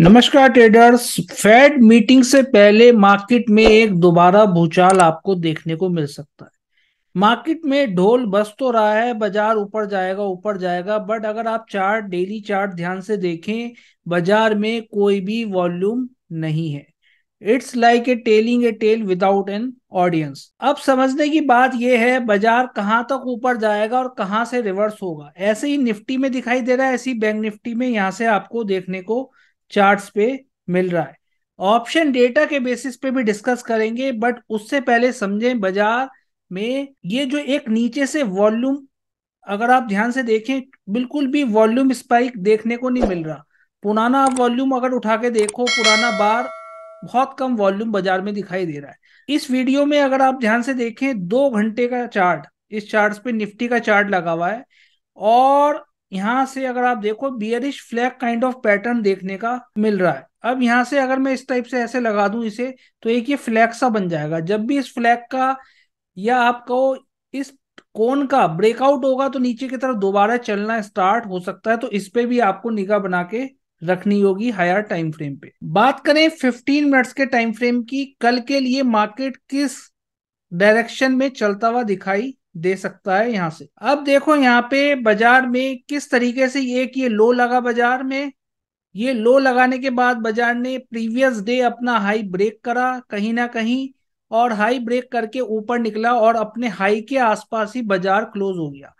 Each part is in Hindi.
नमस्कार ट्रेडर्स फेड मीटिंग से पहले मार्केट में एक दोबारा भूचाल आपको देखने को मिल सकता है मार्केट में ढोल बस तो रहा है बाजार ऊपर जाएगा ऊपर जाएगा बट अगर आप चार्ट डेली चार्ट ध्यान से देखें बाजार में कोई भी वॉल्यूम नहीं है it's like a telling a tale without an audience अब समझने की बात यह है बाजार कहाँ तक ऊपर जाएगा और कहाँ से रिवर्स होगा ऐसे ही निफ्टी में दिखाई दे रहा है ऐसी बैंक निफ्टी में यहाँ से आपको देखने को चार्ट्स पे मिल रहा है ऑप्शन डेटा के बेसिस पे भी डिस्कस करेंगे बट उससे पहले समझें बाजार में ये जो एक नीचे से वॉल्यूम अगर आप ध्यान से देखें बिल्कुल भी वॉल्यूम स्पाइक देखने को नहीं मिल रहा पुराना वॉल्यूम अगर उठा के देखो पुराना बार बहुत कम वॉल्यूम बाजार में दिखाई दे रहा है इस वीडियो में अगर आप ध्यान से देखें दो घंटे का चार्ट इस चार्ट पे निफ्टी का चार्ट लगा हुआ है और यहाँ से अगर आप देखो bearish flag kind of pattern देखने का मिल रहा है अब यहाँ से अगर मैं इस टाइप से ऐसे लगा दू इसे तो एक ये फ्लैग सा बन जाएगा जब भी इस फ्लैग का या आपको इस कोन का ब्रेकआउट होगा तो नीचे की तरफ दोबारा चलना स्टार्ट हो सकता है तो इस पे भी आपको निगाह बना के रखनी होगी हायर टाइम फ्रेम पे बात करें 15 मिनट्स के टाइम फ्रेम की कल के लिए मार्केट किस डायरेक्शन में चलता हुआ दिखाई दे सकता है यहाँ से अब देखो यहाँ पे बाजार में किस तरीके से एक ये लो लगा बाजार में ये लो लगाने के बाद बाजार ने प्रीवियस डे अपना हाई ब्रेक करा कहीं ना कहीं और हाई ब्रेक करके ऊपर निकला और अपने हाई के आसपास ही बाजार क्लोज हो गया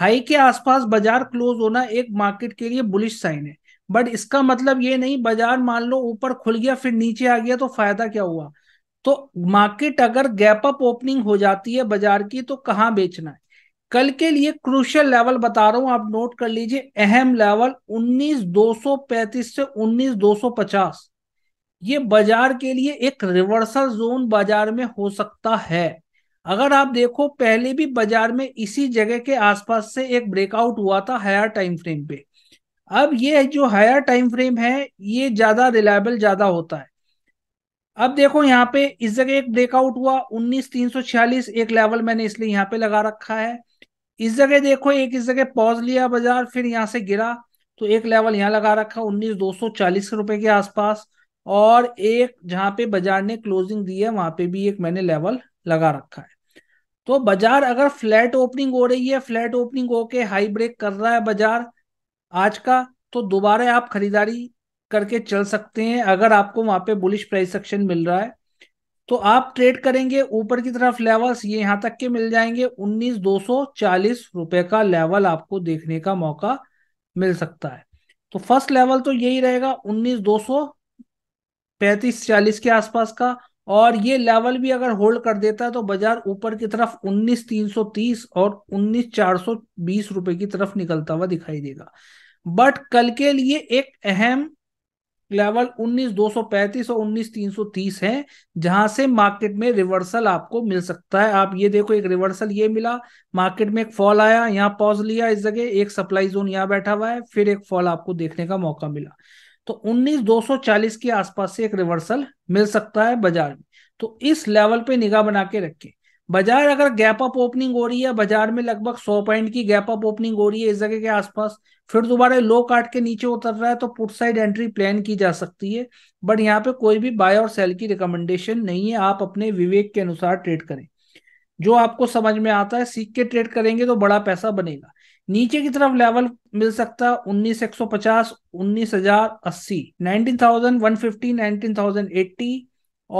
हाई के आसपास बाजार क्लोज होना एक मार्केट के लिए बुलिश साइन है बट इसका मतलब ये नहीं बाजार मान लो ऊपर खुल गया फिर नीचे आ गया तो फायदा क्या हुआ तो मार्केट अगर गैप अप ओपनिंग हो जाती है बाजार की तो कहां बेचना है कल के लिए क्रूशियल लेवल बता रहा हूं आप नोट कर लीजिए अहम लेवल 19235 से 19250 ये बाजार के लिए एक रिवर्सल जोन बाजार में हो सकता है अगर आप देखो पहले भी बाजार में इसी जगह के आसपास से एक ब्रेकआउट हुआ था हायर टाइम फ्रेम पे अब ये जो हायर टाइम फ्रेम है ये ज्यादा रिलायबल ज्यादा होता है अब देखो यहाँ पे इस जगह एक ब्रेकआउट हुआ उन्नीस तीन सौ छियालीस एक लेवल मैंने इसलिए यहाँ पे लगा रखा है इस जगह देखो एक इस जगह पॉज लिया बाजार फिर यहाँ से गिरा तो एक लेवल यहाँ लगा रखा उन्नीस दो सौ चालीस रुपए के आसपास और एक जहां पे बाजार ने क्लोजिंग दी है वहां पे भी एक मैंने लेवल लगा रखा है तो बाजार अगर फ्लैट ओपनिंग हो रही है फ्लैट ओपनिंग होके हाई ब्रेक कर रहा है बाजार आज का तो दोबारा आप खरीदारी करके चल सकते हैं अगर आपको वहां पे बुलिश प्राइस सेक्शन मिल रहा है तो आप ट्रेड करेंगे ऊपर की तरफ लेवल्स ये यहां तक के मिल जाएंगे उन्नीस दो सौ चालीस रुपए का लेवल आपको देखने का मौका मिल सकता है तो फर्स्ट लेवल तो यही रहेगा उन्नीस दो सौ पैंतीस चालीस के आसपास का और ये लेवल भी अगर होल्ड कर देता है तो बाजार ऊपर की तरफ उन्नीस तीन सौ तीस और उन्नीस चार सौ बीस रुपए की तरफ निकलता हुआ दिखाई देगा बट कल के लिए एक अहम लेवल 19235 और 19330 है जहां से मार्केट में रिवर्सल आपको मिल सकता है आप ये देखो एक रिवर्सल ये मिला मार्केट में एक फॉल आया यहाँ पॉज लिया इस जगह एक सप्लाई जोन यहाँ बैठा हुआ है फिर एक फॉल आपको देखने का मौका मिला तो 19240 के आसपास से एक रिवर्सल मिल सकता है बाजार में तो इस लेवल पे निगाह बना के रखें बाजार अगर गैप अप ओपनिंग हो रही है बाजार में लगभग सौ पॉइंट की गैप अप ओपनिंग हो रही है इस जगह के आसपास फिर दोबारा लो काट के नीचे उतर रहा है तो पुट साइड एंट्री प्लान की जा सकती है बट यहाँ पे कोई भी बाय और सेल की रिकमेंडेशन नहीं है आप अपने विवेक के अनुसार ट्रेड करें जो आपको समझ में आता है सीख के ट्रेड करेंगे तो बड़ा पैसा बनेगा नीचे की तरफ लेवल मिल सकता है उन्नीस एक सौ पचास उन्नीस हजार अस्सी nineteen thousand one fifty nineteen thousand eighty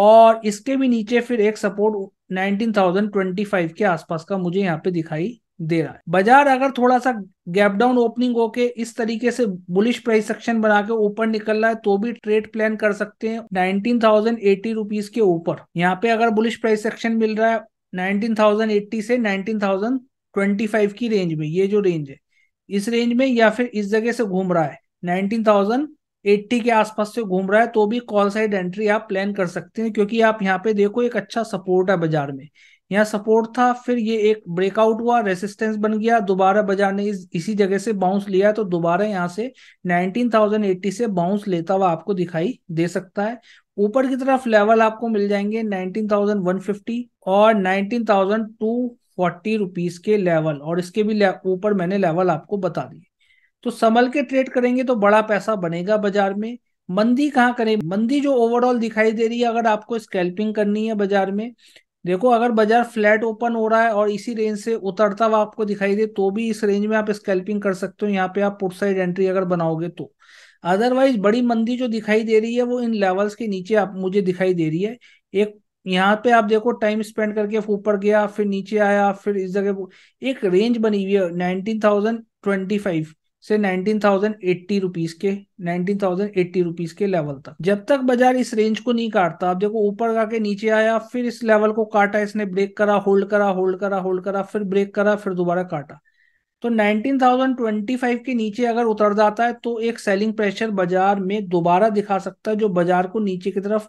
और इसके भी नीचे फिर एक सपोर्ट 19,025 के आसपास का मुझे यहाँ पे दिखाई दे रहा है बाजार अगर थोड़ा सा गैप डाउन ओपनिंग होके इस तरीके से बुलिश प्राइस सेक्शन बना के ऊपर निकल रहा है तो भी ट्रेड प्लान कर सकते हैं नाइनटीन थाउजेंड एटी रुपीज के ऊपर यहाँ पे अगर बुलिश प्राइस सेक्शन मिल रहा है नाइनटीन थाउजेंड एट्टी से नाइनटीन थाउजेंड ट्वेंटी फाइव की रेंज में ये जो रेंज है इस रेंज में या फिर इस जगह से घूम रहा है नाइनटीन थाउजेंड एट्टी के आसपास से घूम रहा है तो भी कॉल साइड एंट्री आप प्लान कर सकते हैं क्योंकि आप यहाँ पे देखो एक अच्छा सपोर्ट है बाजार में यहाँ सपोर्ट था फिर ये एक ब्रेकआउट हुआ रेसिस्टेंस बन गया दोबारा बाजार ने इस, इसी जगह से बाउंस लिया तो दोबारा यहाँ से 19,080 से बाउंस लेता हुआ आपको दिखाई दे सकता है ऊपर की तरफ लेवल आपको मिल जाएंगे 19,150 और 19,240 रुपीस के लेवल और इसके भी ऊपर मैंने लेवल आपको बता दिए तो संभल के ट्रेड करेंगे तो बड़ा पैसा बनेगा बाजार में मंदी कहाँ करें मंदी जो ओवरऑल दिखाई दे रही है अगर आपको स्कैल्पिंग करनी है बाजार में देखो अगर बाजार फ्लैट ओपन हो रहा है और इसी रेंज से उतरता हुआ आपको दिखाई दे तो भी इस रेंज में आप स्कैल्पिंग कर सकते हो यहाँ पे आप पुट साइड एंट्री अगर बनाओगे तो अदरवाइज बड़ी मंदी जो दिखाई दे रही है वो इन लेवल्स के नीचे आप मुझे दिखाई दे रही है एक यहाँ पे आप देखो टाइम स्पेंड करके ऊपर गया फिर नीचे आया फिर इस जगह एक रेंज बनी हुई है नाइनटीन थाउजेंड ट्वेंटी फाइव से 19,080 रुपीस के 19,080 रुपीस के लेवल तक जब तक बाजार इस रेंज को नहीं काटता अब देखो ऊपर जाके नीचे आया फिर इस लेवल को काटा इसने ब्रेक करा होल्ड करा होल्ड करा होल्ड करा फिर ब्रेक करा फिर दोबारा काटा तो 19,025 के नीचे अगर उतर जाता है तो एक सेलिंग प्रेशर बाजार में दोबारा दिखा सकता है जो बाजार को नीचे की तरफ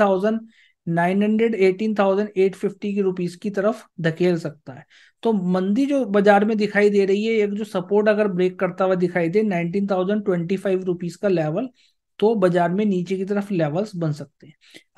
थाउजेंड 918,850 की रुपीस की तरफ धकेल सकता है तो मंदी जो बाजार में दिखाई दे रही है एक जो सपोर्ट अगर ब्रेक करता हुआ दिखाई दे 19,025 रुपीस का लेवल तो बाजार में नीचे की तरफ लेवल्स बन सकते हैं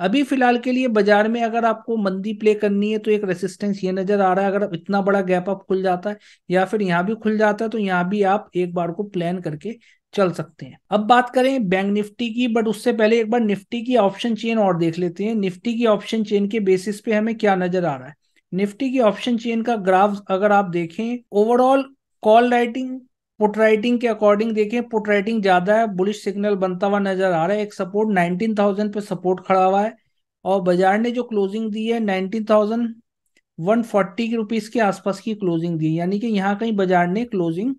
अभी फिलहाल के लिए बाजार में अगर आपको मंदी प्ले करनी है तो एक रेसिस्टेंस ये नजर आ रहा है अगर इतना बड़ा गैप अप खुल जाता है या फिर यहाँ भी खुल जाता है तो यहाँ भी आप एक बार को प्लान करके चल सकते हैं अब बात करें बैंक निफ्टी की बट उससे पहले एक बार निफ्टी की ऑप्शन चेन और देख लेते हैं निफ्टी की ऑप्शन चेन के बेसिस पे हमें क्या नजर आ रहा है निफ्टी की ऑप्शन चेन का ग्राफ अगर आप देखें overall call writing put writing के अकॉर्डिंग देखें पुट राइटिंग ज्यादा है बुलिश सिग्नल बनता हुआ नजर आ रहा है एक सपोर्ट 19,000 पे सपोर्ट खड़ा हुआ है और बाजार ने जो क्लोजिंग दी है 19,140 के रुपीस के आसपास की क्लोजिंग दी है यानी कि यहाँ कहीं बाजार ने क्लोजिंग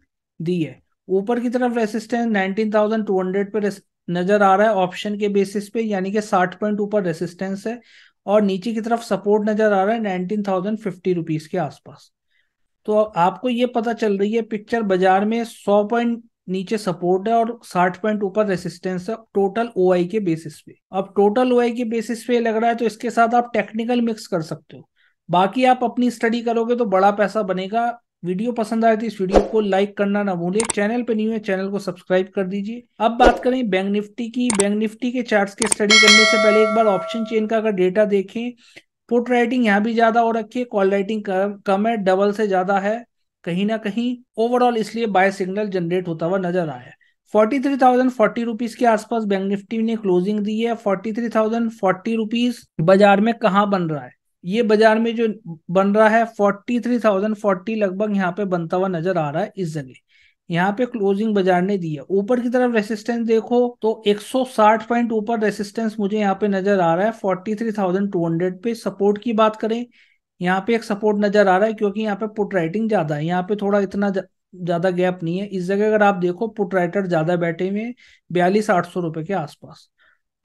दी है ऊपर की तरफ रेसिस्टेंस 19,200 पे नजर आ रहा है ऑप्शन के बेसिस पे यानी कि 60 पॉइंट ऊपर रेसिस्टेंस है और नीचे की तरफ सपोर्ट नजर आ रहा है नाइनटीन थाउजेंड के आसपास तो आपको ये पता चल रही है पिक्चर बाजार में सौ पॉइंट नीचे सपोर्ट है और साठ पॉइंट ऊपर रेसिस्टेंस है टोटल ओ के बेसिस पे अब टोटल ओ के बेसिस पे लग रहा है तो इसके साथ आप टेक्निकल मिक्स कर सकते हो बाकी आप अपनी स्टडी करोगे तो बड़ा पैसा बनेगा वीडियो पसंद आए तो इस वीडियो को लाइक करना ना भूलें चैनल पे न्यू है चैनल को सब्सक्राइब कर दीजिए अब बात करें बैंक निफ्टी की बैंक निफ्टी के चार्ट्स की स्टडी करने से पहले एक बार ऑप्शन चेन का अगर डेटा देखें पुट राइटिंग यहाँ भी ज्यादा हो रखी है कॉल राइटिंग कम है डबल से ज्यादा है कहीं ना कहीं ओवरऑल इसलिए बाय सिग्नल जनरेट होता हुआ नजर आया forty three thousand forty rupees के आसपास बैंक निफ्टी ने क्लोजिंग दी है forty three thousand forty rupees बाजार में कहाँ बन रहा है ये बाजार में जो बन रहा है फोर्टी थ्री थाउजेंड फोर्टी लगभग यहाँ पे बनता हुआ नजर आ रहा है इस जगह यहाँ पे क्लोजिंग बाजार ने दी है ऊपर की तरफ रेसिस्टेंस देखो तो 160 पॉइंट ऊपर रेसिस्टेंस मुझे यहाँ पे नजर आ रहा है 43,200 पे सपोर्ट की बात करें यहाँ पे एक सपोर्ट नजर आ रहा है क्योंकि यहाँ पे पुट राइटिंग ज्यादा है यहाँ पे थोड़ा इतना ज्यादा गैप नहीं है इस जगह अगर आप देखो पुट राइटर ज्यादा बैठे हुए बयालीस आठ सौ रुपए के आसपास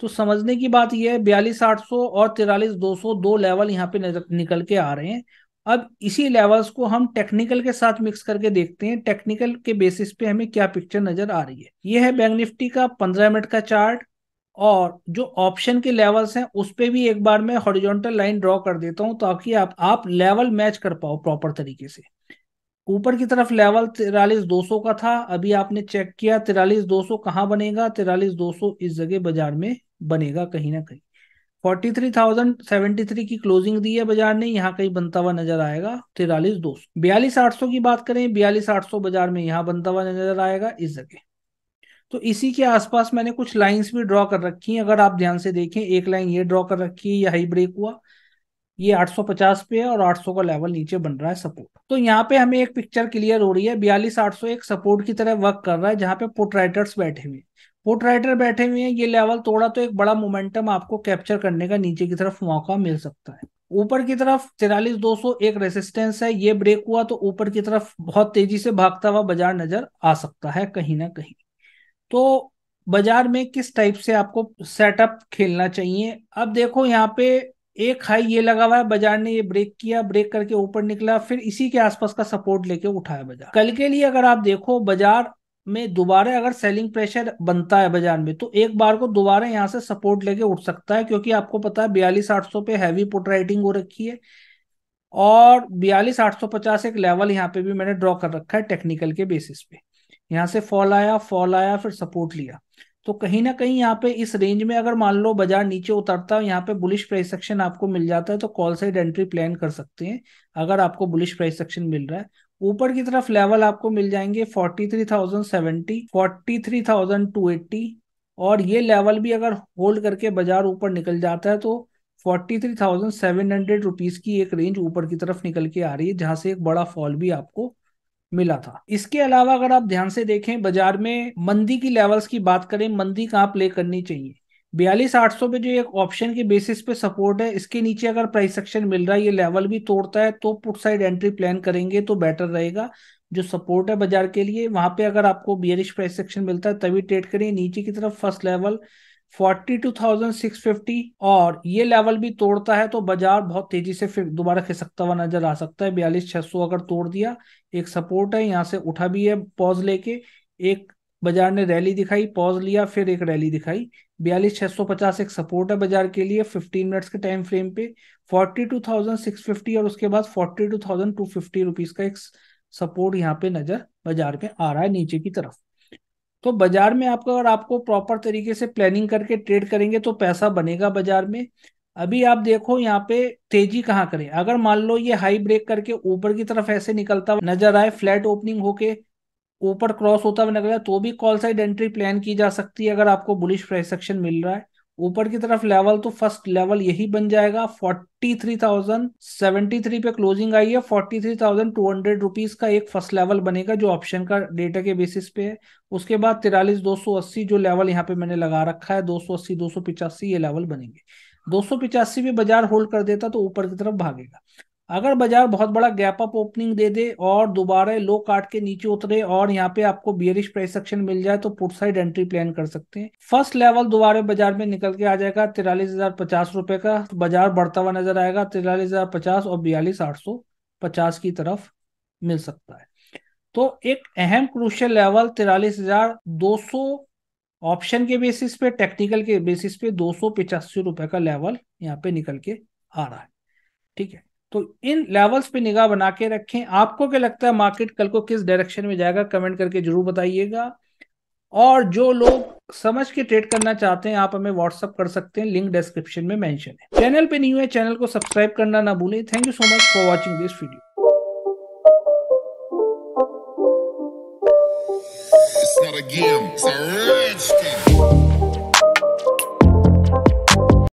तो समझने की बात यह है बयालीस आठ सौ और तिरालीस दो सौ दो लेवल यहाँ पे निकल के आ रहे हैं अब इसी लेवल्स को हम टेक्निकल के साथ मिक्स करके देखते हैं टेक्निकल के बेसिस पे हमें क्या पिक्चर नजर आ रही है ये है बैंक निफ्टी का पंद्रह मिनट का चार्ट और जो ऑप्शन के लेवल्स हैं उस पर भी एक बार मैं हॉरिजॉन्टल लाइन ड्रॉ कर देता हूं ताकि आप आप लेवल मैच कर पाओ प्रॉपर तरीके से ऊपर की तरफ लेवल तिरालीस दो सौ का था अभी आपने चेक किया तिरालीस दो सौ कहाँ बनेगा तिरालीस दो सौ इस जगह बाजार में बनेगा कहीं ना कहीं forty three thousand seventy three की क्लोजिंग दी है बाजार ने यहाँ कहीं बनता हुआ नजर आएगा तिरालीस दो सौ बयालीस आठ सौ की बात करें बयालीस आठ सौ बाजार में यहाँ बनता हुआ नजर आएगा इस जगह तो इसी के आसपास मैंने कुछ लाइंस भी ड्रॉ कर रखी हैं अगर आप ध्यान से देखें एक लाइन ये ड्रॉ कर रखी है ये हाई ब्रेक हुआ ये 850 पे है और 800 का लेवल नीचे बन रहा है सपोर्ट तो यहाँ पे हमें एक पिक्चर क्लियर हो रही है बयालीस आठ एक सपोर्ट की तरह वर्क कर रहा है जहां पे पोर्ट्राइटर्स बैठे हुए पुट राइटर बैठे हुए हैं ये लेवल तोड़ा तो एक बड़ा मोमेंटम आपको कैप्चर करने का नीचे की तरफ मौका मिल सकता है ऊपर की तरफ तिरालीस दो सौ एक रेसिस्टेंस है ये ब्रेक हुआ तो ऊपर की तरफ बहुत तेजी से भागता हुआ बाजार नजर आ सकता है कहीं ना कहीं तो बाजार में किस टाइप से आपको सेटअप खेलना चाहिए अब देखो यहाँ पे एक हाई ये लगा हुआ है बाजार ने ये ब्रेक किया ब्रेक करके ऊपर निकला फिर इसी के आसपास का सपोर्ट लेके उठाया बाजार कल के लिए अगर आप देखो बाजार में दोबारा अगर सेलिंग प्रेशर बनता है बाजार में तो एक बार को दोबारा यहाँ से सपोर्ट लेके उठ सकता है क्योंकि आपको पता है बयालीस आठ सौ पे हैवी पुट राइटिंग हो रखी है और बयालीस आठ सौ पचास एक लेवल यहाँ पे भी मैंने ड्रॉ कर रखा है टेक्निकल के बेसिस पे यहाँ से फॉल आया फॉल आया फिर सपोर्ट लिया तो कहीं ना कहीं यहाँ पे इस रेंज में अगर मान लो बाजार नीचे उतरता है यहाँ पे बुलिश प्राइस सेक्शन आपको मिल जाता है तो कॉल साइड एंट्री प्लान कर सकते हैं अगर आपको बुलिश प्राइस सेक्शन मिल रहा है ऊपर की तरफ लेवल आपको मिल जाएंगे forty three thousand seventy forty three thousand two eighty और ये लेवल भी अगर होल्ड करके बाजार ऊपर निकल जाता है तो forty three thousand seven hundred rupees की एक रेंज ऊपर की तरफ निकल के आ रही है जहां से एक बड़ा फॉल भी आपको मिला था इसके अलावा अगर आप ध्यान से देखें बाजार में मंदी की लेवल्स की बात करें मंदी कहाँ प्ले करनी चाहिए बयालीस आठ सौ पे जो एक ऑप्शन के बेसिस पे सपोर्ट है इसके नीचे अगर प्राइस सेक्शन मिल रहा है ये लेवल भी तोड़ता है तो पुट साइड एंट्री प्लान करेंगे तो बेटर रहेगा जो सपोर्ट है बाजार के लिए वहां पे अगर आपको बियरिश प्राइस सेक्शन मिलता है तभी ट्रेड करें नीचे की तरफ first level forty two thousand six fifty और ये लेवल भी तोड़ता है तो बाजार बहुत तेजी से फिर दोबारा खिसकता हुआ नजर आ सकता है बयालीस छह सौ अगर तोड़ दिया एक सपोर्ट है यहाँ से उठा भी है पॉज लेके एक बाजार ने रैली दिखाई पॉज लिया फिर एक रैली दिखाई बयालीस छह सौ पचास एक सपोर्ट है बाजार के लिए फिफ्टीन मिनट्स के टाइम फ्रेम पे forty two thousand six fifty और उसके बाद forty two thousand two fifty rupees का एक सपोर्ट यहाँ पे नजर बाजार पे आ रहा है नीचे की तरफ तो बाजार में आपका अगर आपको प्रॉपर तरीके से प्लानिंग करके ट्रेड करेंगे तो पैसा बनेगा बाजार में अभी आप देखो यहाँ पे तेजी कहाँ करें अगर मान लो ये हाई ब्रेक करके ऊपर की तरफ ऐसे निकलता नजर आए फ्लैट ओपनिंग होके ऊपर क्रॉस होता हुआ निकला तो भी कॉल साइड एंट्री प्लान की जा सकती है अगर आपको बुलिश प्राइस सेक्शन मिल रहा है ऊपर की तरफ लेवल तो फर्स्ट लेवल यही बन जाएगा forty three thousand seventy three पे क्लोजिंग आई है forty three thousand two hundred rupees का एक फर्स्ट लेवल बनेगा जो ऑप्शन का डेटा के बेसिस पे है उसके बाद तिरालीस दो सौ अस्सी जो लेवल यहाँ पे मैंने लगा रखा है दो सौ अस्सी दो सौ पिचासी ये लेवल बनेंगे दो सौ पिचासी भी बाजार होल्ड कर देता तो ऊपर की तरफ भागेगा अगर बाजार बहुत बड़ा गैप अप ओपनिंग दे दे और दोबारा लो काट के नीचे उतरे और यहाँ पे आपको बियरिश प्राइस सेक्शन मिल जाए तो पुट साइड एंट्री प्लान कर सकते हैं फर्स्ट लेवल दोबारा बाजार में निकल के आ जाएगा तिरालीस हजार पचास रुपए का बाजार बढ़ता हुआ नजर आएगा तिरालीस हजार पचास और बयालीस आठ सौ पचास की तरफ मिल सकता है तो एक अहम क्रूशल लेवल तिरालीस हजार दो सौ ऑप्शन के बेसिस पे टेक्निकल के बेसिस पे दो सौ पिचासी रुपए का लेवल यहाँ पे निकल के आ रहा है ठीक है तो इन लेवल्स पे निगाह बना के रखें आपको क्या लगता है मार्केट कल को किस डायरेक्शन में जाएगा कमेंट करके जरूर बताइएगा और जो लोग समझ के ट्रेड करना चाहते हैं आप हमें व्हाट्सअप कर सकते हैं लिंक डिस्क्रिप्शन में मेंशन है चैनल पे नहीं हुए चैनल को सब्सक्राइब करना ना भूलें thank you so much for watching this video It's not a game, it's a game.